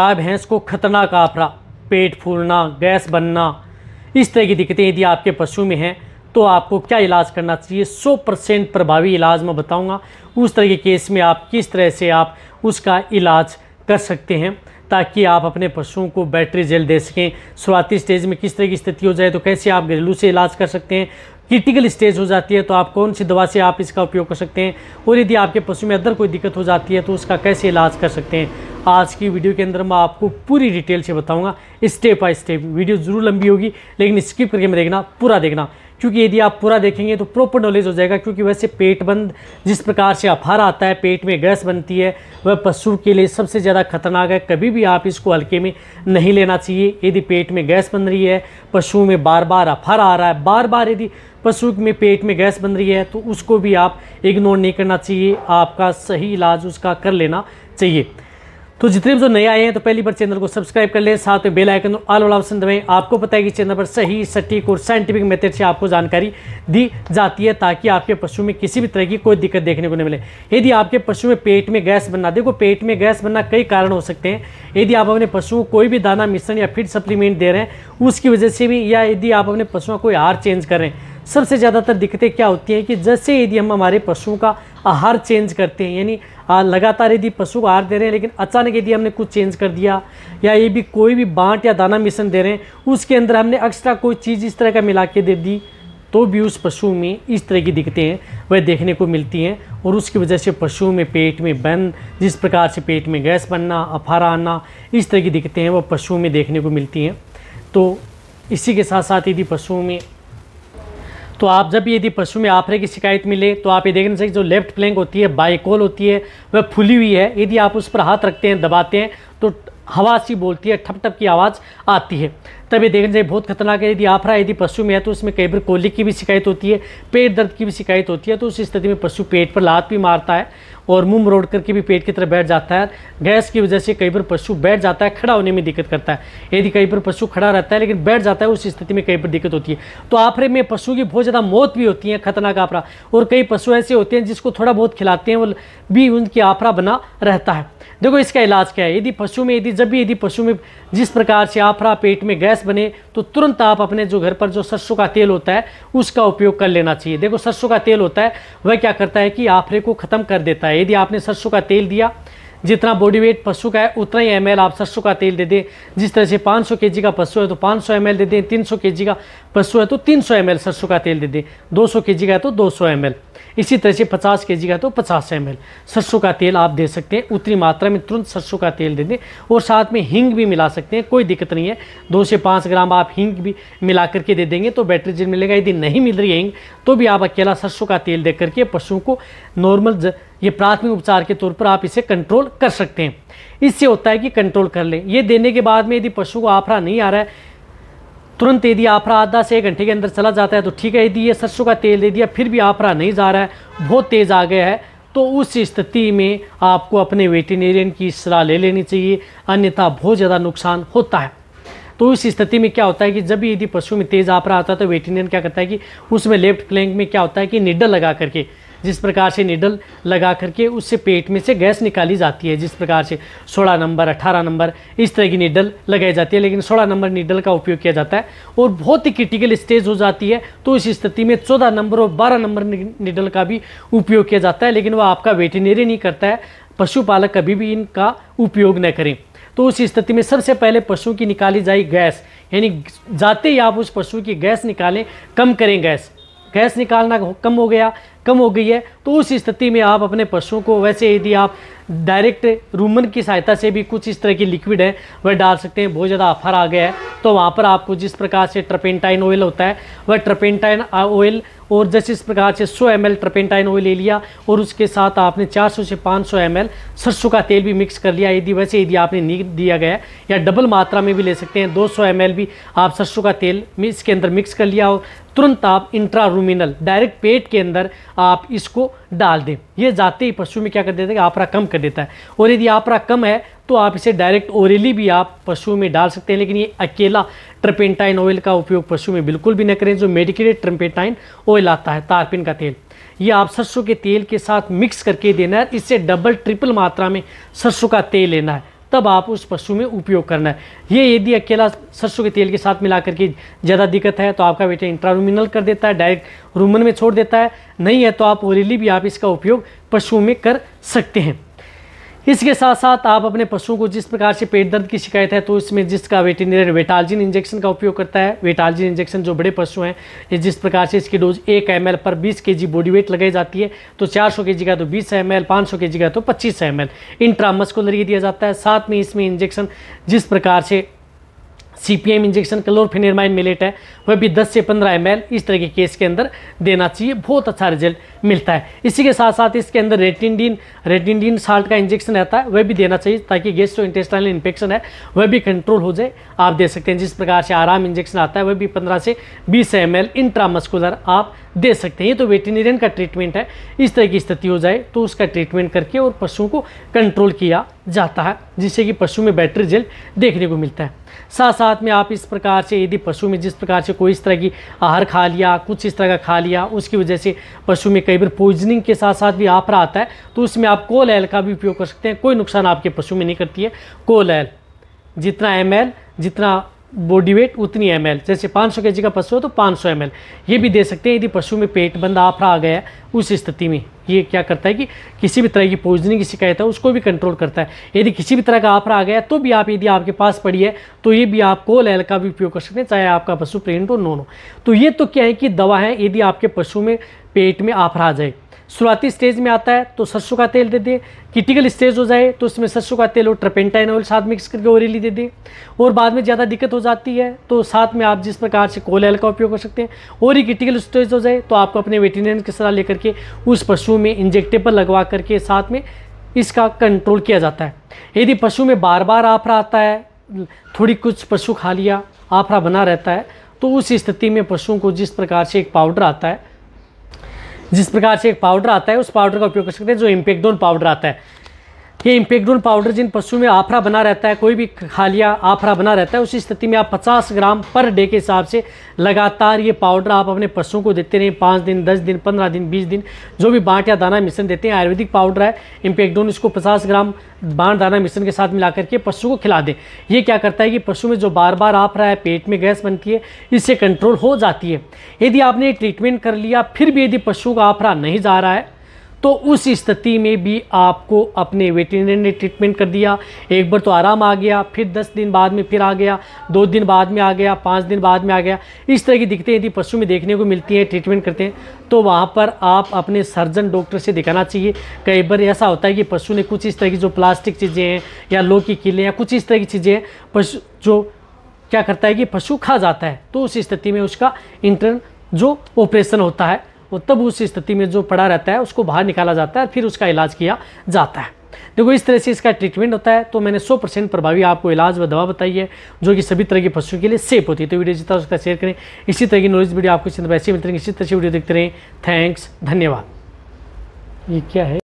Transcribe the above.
गाय भैंस को खतरनाक आफरा पेट फूलना गैस बनना इस तरह की दिक्कतें यदि आपके पशु में हैं तो आपको क्या इलाज करना चाहिए 100 परसेंट प्रभावी इलाज मैं बताऊंगा उस तरह के केस में आप किस तरह से आप उसका इलाज कर सकते हैं ताकि आप अपने पशुओं को बैटरी जेल दे सकें शुरुआती स्टेज में किस तरह की स्थिति हो जाए तो कैसे आप घरेलू से इलाज कर सकते हैं क्रिटिकल स्टेज हो जाती है तो आप कौन सी दवा से आप इसका उपयोग कर सकते हैं और यदि आपके पशु में अदर कोई दिक्कत हो जाती है तो उसका कैसे इलाज कर सकते हैं आज की वीडियो के अंदर मैं आपको पूरी डिटेल से बताऊंगा स्टेप बाय स्टेप वीडियो ज़रूर लंबी होगी लेकिन स्किप करके मैं देखना पूरा देखना क्योंकि यदि आप पूरा देखेंगे तो प्रॉपर नॉलेज हो जाएगा क्योंकि वैसे पेट बंद जिस प्रकार से अपहार आता है पेट में गैस बनती है वह पशु के लिए सबसे ज़्यादा खतरनाक है कभी भी आप इसको हल्के में नहीं लेना चाहिए यदि पेट में गैस बन रही है पशु में बार बार अपहार आ रहा है बार बार यदि पशु में पेट में गैस बन रही है तो उसको भी आप इग्नोर नहीं करना चाहिए आपका सही इलाज उसका कर लेना चाहिए तो जितने भी जो नए आए हैं तो पहली बार चैनल को सब्सक्राइब कर लें साथ में बेल आइकन और ऑल वाला ऑप्शन दबाएं आपको पता है कि चैनल पर सही सटीक और साइंटिफिक मेथड से आपको जानकारी दी जाती है ताकि आपके पशु में किसी भी तरह की कोई दिक्कत देखने को नहीं मिले यदि आपके पशु में पेट में गैस बनना देखो पेट में गैस बनना कई कारण हो सकते हैं यदि आप अपने पशु को कोई भी दाना मिश्रण या फीड सप्लीमेंट दे रहे हैं उसकी वजह से भी या यदि आप अपने पशुओं को हार चेंज कर रहे हैं सबसे ज़्यादातर दिक्कतें क्या होती हैं कि जैसे यदि हम हमारे पशुओं का आहार चेंज करते हैं यानी लगातार यदि पशु को आहार दे रहे हैं लेकिन अचानक यदि हमने कुछ चेंज कर दिया या ये भी कोई भी बांट या दाना मिश्रण दे रहे हैं उसके अंदर हमने एक्स्ट्रा कोई चीज़ इस तरह का मिला के दे दी तो भी उस पशु में इस तरह की दिक्कतें हैं वह देखने को मिलती हैं और उसकी वजह से पशु में पेट में बंद जिस प्रकार से पेट में गैस बनना अफारा आना इस तरह की दिक्कतें हैं वह पशुओं में देखने को मिलती हैं तो इसी के साथ साथ यदि पशुओं में तो आप जब यदि पशु में आफरे की शिकायत मिले तो आप ये नहीं सकते जो लेफ्ट फ्लैंक होती है बाइकोल होती है वह फूली हुई है यदि आप उस पर हाथ रखते हैं दबाते हैं तो हवा सी बोलती है ठप ठप की आवाज़ आती है तब ये देखने चाहिए बहुत खतरनाक है यदि आफरा यदि पशु में है तो उसमें कई बार कोली की भी शिकायत होती है पेट दर्द की भी शिकायत होती है तो उस स्थिति में पशु पेट पर लात भी मारता है और मुंह मरोड़ करके भी पेट की तरफ बैठ जाता है गैस की वजह से कई बार पशु बैठ जाता है खड़ा होने में दिक्कत करता है यदि कई बार पशु खड़ा रहता है लेकिन बैठ जाता है उस स्थिति में कई बार दिक्कत होती है तो आफरे में पशु की बहुत ज़्यादा मौत भी होती है खतरनाक आफरा और कई पशु ऐसे होते हैं जिसको थोड़ा बहुत खिलाते हैं वो भी उनकी आफरा बना रहता है देखो इसका इलाज क्या है यदि पशु में यदि जब भी यदि पशु में जिस प्रकार से आफरा पेट में गैस बने तो तुरंत आप अपने जो घर पर जो सरसों का तेल होता है उसका उपयोग कर लेना चाहिए देखो सरसों का तेल होता है वह क्या करता है कि आफरे को ख़त्म कर देता है यदि आपने सरसों का तेल दिया जितना बॉडी वेट पशु का है उतना ही एम आप सरसों का तेल दे दें जिस तरह से 500 सौ का पशु है तो 500 सौ दे दें 300 सौ का पशु है तो 300 सौ सरसों का तेल दे दें 200 सौ का है तो 200 सौ इसी तरह से 50 के का तो 50 एम सरसों का तेल आप दे सकते हैं उतनी मात्रा में तुरंत सरसों का तेल दे दें और साथ में हींग भी मिला सकते हैं कोई दिक्कत नहीं है दो से पाँच ग्राम आप हींग भी मिला करके दे देंगे तो बैटरीजन मिलेगा यदि नहीं मिल रही है हींग तो भी आप अकेला सरसों का तेल दे करके पशुओं को नॉर्मल ये प्राथमिक उपचार के तौर पर आप इसे कंट्रोल कर सकते हैं इससे होता है कि कंट्रोल कर लें ये देने के बाद में यदि पशु को आफरा नहीं आ रहा है तुरंत दे दिया आफरा आधा से एक घंटे के अंदर चला जाता है तो ठीक है यदि ये सरसों का तेल दे दिया फिर भी आफरा नहीं जा रहा है बहुत तेज़ आ गया है तो उस स्थिति में आपको अपने वेटेनेरियन की सलाह ले लेनी चाहिए अन्यथा बहुत ज़्यादा नुकसान होता है तो उस स्थिति में क्या होता है कि जब भी यदि पशु में तेज़ आफरा आता है तो वेटेनेरियन क्या करता है कि उसमें लेफ्ट फ्लैंक में क्या होता है कि निडल लगा करके जिस प्रकार से निडल लगा करके उससे पेट में से गैस निकाली जाती है जिस प्रकार से सोलह नंबर अठारह नंबर इस तरह की निडल लगाई जाती है लेकिन सोलह नंबर निडल का उपयोग किया जाता है और बहुत ही क्रिटिकल स्टेज हो जाती है तो इस स्थिति में चौदह नंबर और बारह नंबर निडल का भी उपयोग किया जाता है लेकिन वह आपका वेटिनेरी नहीं करता है पशुपालक कभी भी इनका उपयोग न करें तो उस स्थिति में सबसे पहले पशु की निकाली जाए गैस यानी जाते ही आप उस पशु की गैस निकालें कम करें गैस गैस निकालना कम हो गया कम हो गई है तो उस स्थिति में आप अपने पशुओं को वैसे यदि आप डायरेक्ट रूमन की सहायता से भी कुछ इस तरह की लिक्विड है वह डाल सकते हैं बहुत ज़्यादा ऑफर आ गया है तो वहाँ पर आपको जिस प्रकार से ट्रपेंटाइन ऑयल होता है वह ट्रपेंटाइन ऑयल और जैसे इस प्रकार से 100 एम एल ट्रपेंटाइन ऑयल ले लिया और उसके साथ आपने 400 से 500 सौ एम एल सरसों का तेल भी मिक्स कर लिया यदि वैसे यदि आपने नी दिया गया या डबल मात्रा में भी ले सकते हैं 200 सौ एम एल भी आप सरसों का तेल इसके अंदर मिक्स कर लिया और तुरंत आप इंट्रा रूमिनल डायरेक्ट पेट के अंदर आप इसको डाल दें यह जाते ही पशु में क्या कर देता है आपरा कम कर देता है और यदि आपरा कम है तो आप इसे डायरेक्ट ओरेली भी आप पशु में डाल सकते हैं लेकिन ये अकेला ट्रपेंटाइन ऑयल का उपयोग पशु में बिल्कुल भी न करें जो मेडिकेटेड ट्रपेंटाइन ऑयल आता है तारपिन का तेल ये आप सरसों के तेल के साथ मिक्स करके देना है इससे डबल ट्रिपल मात्रा में सरसों का तेल लेना है तब आप उस पशु में उपयोग करना है ये यदि अकेला सरसों के तेल के साथ मिला करके ज़्यादा दिक्कत है तो आपका बेटा इंट्रारूमिनल कर देता है डायरेक्ट रूमन में छोड़ देता है नहीं है तो आप ओरेली भी आप इसका उपयोग पशुओं में कर सकते हैं इसके साथ साथ आप अपने पशुओं को जिस प्रकार से पेट दर्द की शिकायत है तो इसमें जिसका वेटिनेर वेटालजिन इंजेक्शन का उपयोग करता है वेटालजिन इंजेक्शन जो बड़े पशु हैं ये जिस प्रकार से इसकी डोज एक एम पर 20 के जी बॉडी वेट लगाई जाती है तो 400 के जी का तो 20 एम एल पाँच का तो पच्चीस एम एल इंट्रामस्कुलर ये दिया जाता है साथ में इसमें इंजेक्शन जिस प्रकार से C P M injection chlorpheniramine maleate है वह भी 10 से 15 एम इस तरह के केस के अंदर देना चाहिए बहुत अच्छा रिजल्ट मिलता है इसी के साथ साथ इसके अंदर रेटिनडीन रेटिनडीन साल्ट का इंजेक्शन रहता है वह भी देना चाहिए ताकि गैस जो इन्फेक्शन है वह भी कंट्रोल हो जाए आप दे सकते हैं जिस प्रकार से आराम इंजेक्शन आता है वह भी पंद्रह से बीस एम एल इंट्रामस्कुलर आप दे सकते हैं ये तो वेटिनेरियन का ट्रीटमेंट है इस तरह की स्थिति हो जाए तो उसका ट्रीटमेंट करके और पशुओं को कंट्रोल किया जाता है जिससे कि पशु में बैटरी रिजल्ट देखने को मिलता है साथ साथ में आप इस प्रकार से यदि पशु में जिस प्रकार से कोई इस तरह की आहार खा लिया कुछ इस तरह का खा लिया उसकी वजह से पशु में कई बार पॉइजनिंग के साथ साथ भी आफरा आता है तो उसमें आप कोल एल का भी उपयोग कर सकते हैं कोई नुकसान आपके पशु में नहीं करती है कोल एल जितना एम जितना बॉडी वेट उतनी एम जैसे 500 सौ का पशु है तो 500 सौ ये भी दे सकते हैं यदि पशु में पेट बंद आफरा आ गया उस स्थिति में ये क्या करता है कि किसी भी तरह की पॉइजनिंग की शिकायत है उसको भी कंट्रोल करता है यदि किसी भी तरह का आफरा आ गया तो भी आप यदि आपके पास पड़ी है तो ये भी आप कोल एल का भी उपयोग कर सकते हैं चाहे आपका पशु प्रेग्नेंट हो नोन हो तो ये तो क्या है कि दवा है यदि आपके पशु में पेट में आफरा आ जाए शुरुआती स्टेज में आता है तो सरसों का तेल दे दें क्रिटिकल स्टेज हो जाए तो उसमें सरसों का तेल और ट्रपेंटाइन ऑयल साथ मिक्स करके ओरेली दे दें और बाद में ज़्यादा दिक्कत हो जाती है तो साथ में आप जिस प्रकार से कोल का उपयोग कर सकते हैं और ही क्रिटिकल स्टेज हो जाए तो आपको अपने वेटरिनियन की सलाह लेकर के उस पशु में इंजेक्टेबल लगवा करके साथ में इसका कंट्रोल किया जाता है यदि पशु में बार बार आफरा आता है थोड़ी कुछ पशु खा लिया आफरा बना रहता है तो उस स्थिति में पशुओं को जिस प्रकार से एक पाउडर आता है जिस प्रकार से एक पाउडर आता है उस पाउडर का उपयोग कर सकते हैं जो इम्पेक्डोन पाउडर आता है ये इम्पेक्डोल पाउडर जिन पशु में आफरा बना रहता है कोई भी खालिया आफरा बना रहता है उसी स्थिति में आप 50 ग्राम पर डे के हिसाब से लगातार ये पाउडर आप अपने पशुओं को देते रहें पाँच दिन दस दिन पंद्रह दिन बीस दिन जो भी बाँट या दाना मिश्रण देते हैं आयुर्वेदिक पाउडर है इम्पेक्डोन इसको पचास ग्राम बाँट दाना मिश्रण के साथ मिला करके पशु को खिला दें ये क्या करता है कि पशु में जो बार बार आप रहा है पेट में गैस बनती है इससे कंट्रोल हो जाती है यदि आपने ट्रीटमेंट कर लिया फिर भी यदि पशु का आफरा नहीं जा रहा है तो उस स्थिति में भी आपको अपने वेटरनरी ने ट्रीटमेंट कर दिया एक बार तो आराम आ गया फिर दस दिन बाद में फिर आ गया दो दिन बाद में आ गया पाँच दिन बाद में आ गया इस तरह की दिक्कतें यदि पशु में देखने को मिलती हैं ट्रीटमेंट करते हैं तो वहाँ पर आप अपने सर्जन डॉक्टर से दिखाना चाहिए कई बार ऐसा होता है कि पशु ने कुछ इस तरह की जो प्लास्टिक चीज़ें हैं या लो की किले या कुछ इस तरह की चीज़ें हैं पशु जो क्या करता है कि पशु खा जाता है तो उस स्थिति में उसका इंटरन जो ऑपरेशन होता है वो तब उस स्थिति में जो पड़ा रहता है उसको बाहर निकाला जाता है फिर उसका इलाज किया जाता है देखो इस तरह से इसका ट्रीटमेंट होता है तो मैंने 100 परसेंट प्रभावी आपको इलाज व दवा बताई है जो कि सभी तरह के पशुओं के लिए सेफ होती है तो वीडियो जितना उसका शेयर करें इसी तरह की नॉलेज वीडियो आपको ऐसे मिलते रहेंगे इसी तरह से वीडियो देखते रहें थैंक्स धन्यवाद ये क्या है